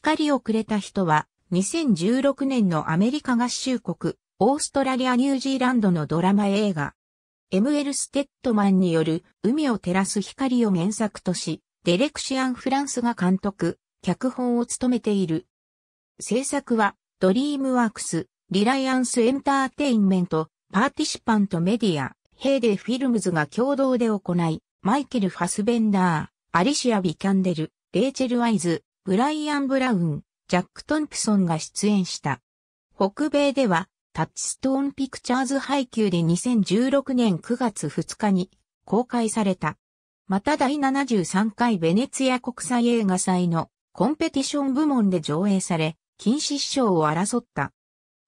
光をくれた人は、2016年のアメリカ合衆国、オーストラリア・ニュージーランドのドラマ映画、ML ステッドマンによる海を照らす光を原作とし、デレクシアン・フランスが監督、脚本を務めている。制作は、ドリームワークス、リライアンスエンターテインメント、パーティシパントメディア、ヘイデフィルムズが共同で行い、マイケル・ファスベンダー、アリシア・ビキャンデル、レイチェル・ワイズ、ブライアン・ブラウン、ジャック・トンプソンが出演した。北米では、タッチストーンピクチャーズ配給で2016年9月2日に公開された。また第73回ベネツィア国際映画祭のコンペティション部門で上映され、禁止賞を争った。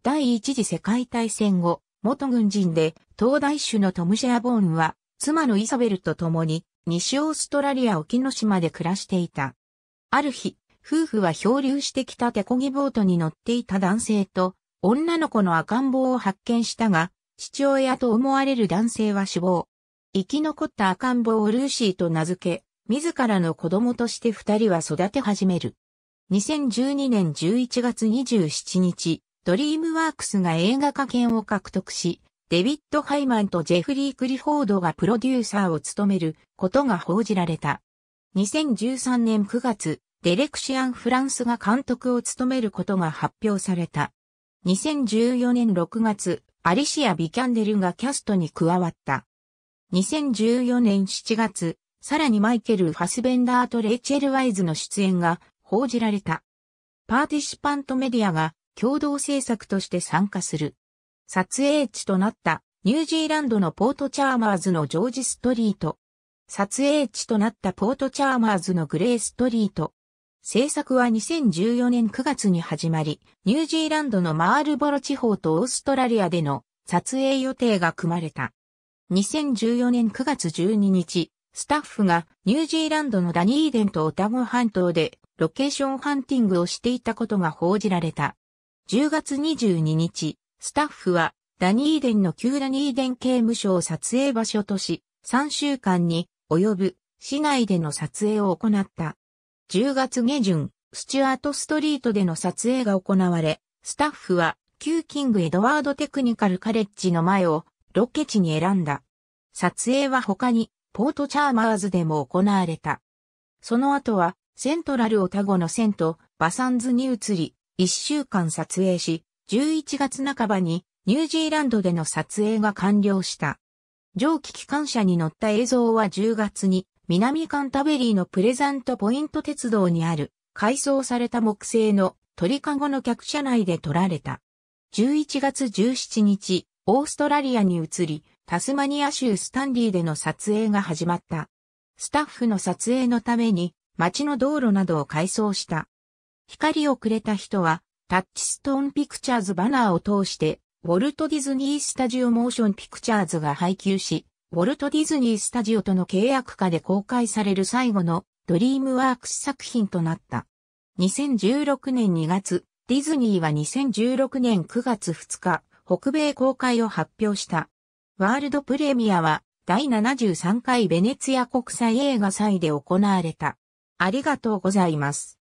第一次世界大戦後、元軍人で東大主のトム・シェアボーンは、妻のイサベルと共に西オーストラリア沖の島で暮らしていた。ある日、夫婦は漂流してきた手漕ぎボートに乗っていた男性と、女の子の赤ん坊を発見したが、父親と思われる男性は死亡。生き残った赤ん坊をルーシーと名付け、自らの子供として二人は育て始める。2012年11月27日、ドリームワークスが映画化権を獲得し、デビッド・ハイマンとジェフリー・クリフォードがプロデューサーを務めることが報じられた。2013年9月、デレクシアン・フランスが監督を務めることが発表された。2014年6月、アリシア・ビキャンデルがキャストに加わった。2014年7月、さらにマイケル・ファスベンダーとレイチェル・ワイズの出演が報じられた。パーティシパントメディアが共同制作として参加する。撮影地となったニュージーランドのポートチャーマーズのジョージストリート。撮影地となったポートチャーマーズのグレーストリート。制作は2014年9月に始まり、ニュージーランドのマールボロ地方とオーストラリアでの撮影予定が組まれた。2014年9月12日、スタッフがニュージーランドのダニーデンとオタゴ半島でロケーションハンティングをしていたことが報じられた。10月22日、スタッフはダニーデンの旧ダニーデン刑務所を撮影場所とし、3週間に及ぶ市内での撮影を行った。10月下旬、スチュアートストリートでの撮影が行われ、スタッフは、旧キングエドワードテクニカルカレッジの前をロケ地に選んだ。撮影は他に、ポートチャーマーズでも行われた。その後は、セントラルオタゴの線とバサンズに移り、1週間撮影し、11月半ばにニュージーランドでの撮影が完了した。蒸気機関車に乗った映像は10月に南カンタベリーのプレザントポイント鉄道にある改装された木製の鳥かごの客車内で撮られた。11月17日、オーストラリアに移り、タスマニア州スタンディでの撮影が始まった。スタッフの撮影のために街の道路などを改装した。光をくれた人は、タッチストーンピクチャーズバナーを通して、ウォルト・ディズニー・スタジオ・モーション・ピクチャーズが配給し、ウォルト・ディズニー・スタジオとの契約下で公開される最後のドリームワークス作品となった。2016年2月、ディズニーは2016年9月2日、北米公開を発表した。ワールドプレミアは第73回ベネツィア国際映画祭で行われた。ありがとうございます。